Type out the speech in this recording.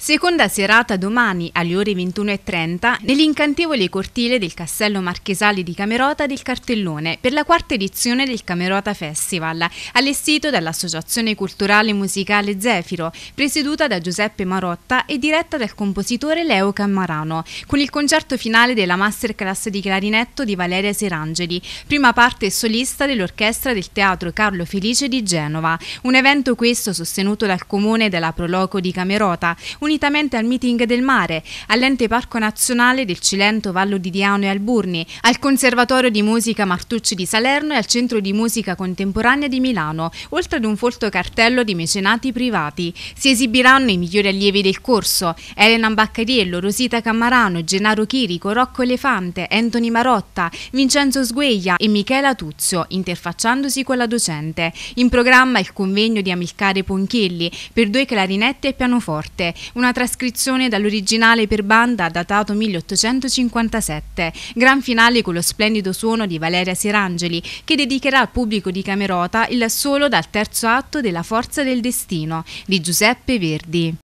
Seconda serata domani alle ore 21.30 nell'incantevole cortile del Castello Marchesale di Camerota del Cartellone per la quarta edizione del Camerota Festival, allestito dall'Associazione Culturale Musicale Zefiro, presieduta da Giuseppe Marotta e diretta dal compositore Leo Cammarano, con il concerto finale della masterclass di clarinetto di Valeria Serangeli, prima parte solista dell'orchestra del Teatro Carlo Felice di Genova. Un evento questo sostenuto dal Comune della Proloco di Camerota, un unitamente al meeting del mare, all'ente Parco Nazionale del Cilento, Vallo di Diano e Alburni, al Conservatorio di Musica Martucci di Salerno e al Centro di Musica Contemporanea di Milano, oltre ad un folto cartello di mecenati privati. Si esibiranno i migliori allievi del corso, Elena Baccariello, Rosita Cammarano, Gennaro Chirico, Rocco Elefante, Anthony Marotta, Vincenzo Sgueglia e Michela Tuzio, interfacciandosi con la docente. In programma il convegno di Amilcare Ponchelli per due clarinette e pianoforte, una trascrizione dall'originale per banda datato 1857, gran finale con lo splendido suono di Valeria Serangeli che dedicherà al pubblico di Camerota il solo dal terzo atto della Forza del Destino di Giuseppe Verdi.